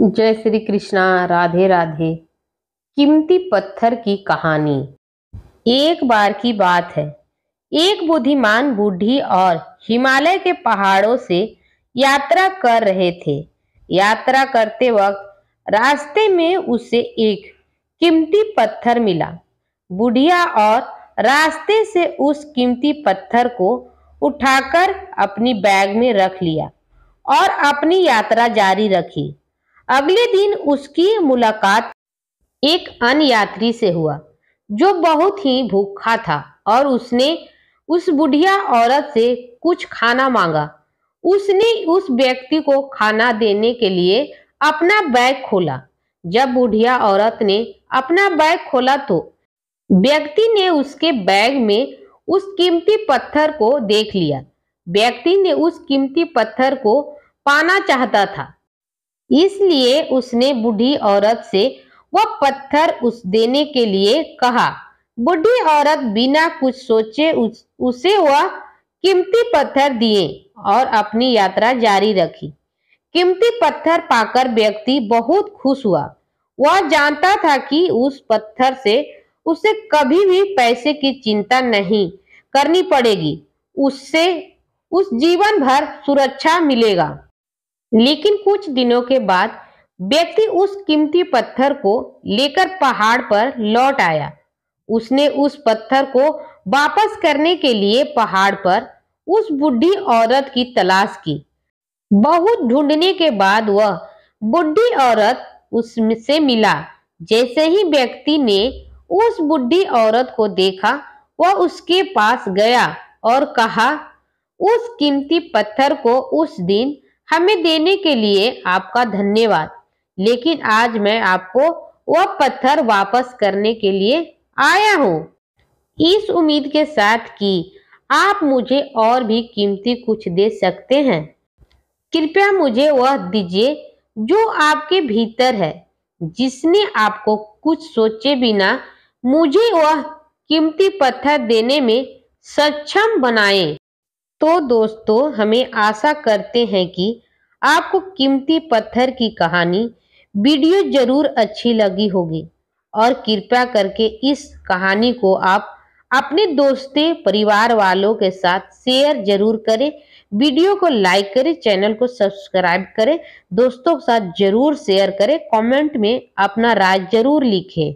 जय श्री कृष्णा राधे राधे कीमती पत्थर की कहानी एक बार की बात है एक बुद्धिमान बूढ़ी और हिमालय के पहाड़ों से यात्रा कर रहे थे यात्रा करते वक्त रास्ते में उसे एक कीमती पत्थर मिला बुढ़िया और रास्ते से उस कीमती पत्थर को उठाकर अपनी बैग में रख लिया और अपनी यात्रा जारी रखी अगले दिन उसकी मुलाकात एक अन्य यात्री से हुआ जो बहुत ही भूखा था और उसने उस बुढ़िया औरत से कुछ खाना मांगा उसने उस व्यक्ति को खाना देने के लिए अपना बैग खोला जब बुढ़िया औरत ने अपना बैग खोला तो व्यक्ति ने उसके बैग में उस कीमती पत्थर को देख लिया व्यक्ति ने उस कीमती पत्थर को पाना चाहता था इसलिए उसने बुढ़ी औरत से वह पत्थर उस देने के लिए कहा बुढ़ी औरत बिना कुछ सोचे उस, उसे वह कीमती पत्थर दिए और अपनी यात्रा जारी रखी कीमती पत्थर पाकर व्यक्ति बहुत खुश हुआ वह जानता था कि उस पत्थर से उसे कभी भी पैसे की चिंता नहीं करनी पड़ेगी उससे उस जीवन भर सुरक्षा मिलेगा लेकिन कुछ दिनों के बाद व्यक्ति उस कीमती पत्थर को लेकर पहाड़ पर लौट आया उसने उस पत्थर को वापस करने के लिए पहाड़ पर उस बुढ़ी औरत की तलाश की बहुत ढूंढने के बाद वह बुढ़ी औरत उससे मिला जैसे ही व्यक्ति ने उस बुढ़ी औरत को देखा वह उसके पास गया और कहा उस कीमती पत्थर को उस दिन हमें देने के लिए आपका धन्यवाद लेकिन आज मैं आपको वह पत्थर वापस करने के लिए आया हूँ इस उम्मीद के साथ कि आप मुझे और भी कीमती कुछ दे सकते हैं कृपया मुझे वह दीजिए जो आपके भीतर है जिसने आपको कुछ सोचे बिना मुझे वह कीमती पत्थर देने में सक्षम बनाए तो दोस्तों हमें आशा करते हैं कि आपको कीमती पत्थर की कहानी वीडियो जरूर अच्छी लगी होगी और कृपया करके इस कहानी को आप अपने दोस्तों परिवार वालों के साथ शेयर जरूर करें वीडियो को लाइक करें चैनल को सब्सक्राइब करें दोस्तों के साथ जरूर शेयर करें कमेंट में अपना राय जरूर लिखें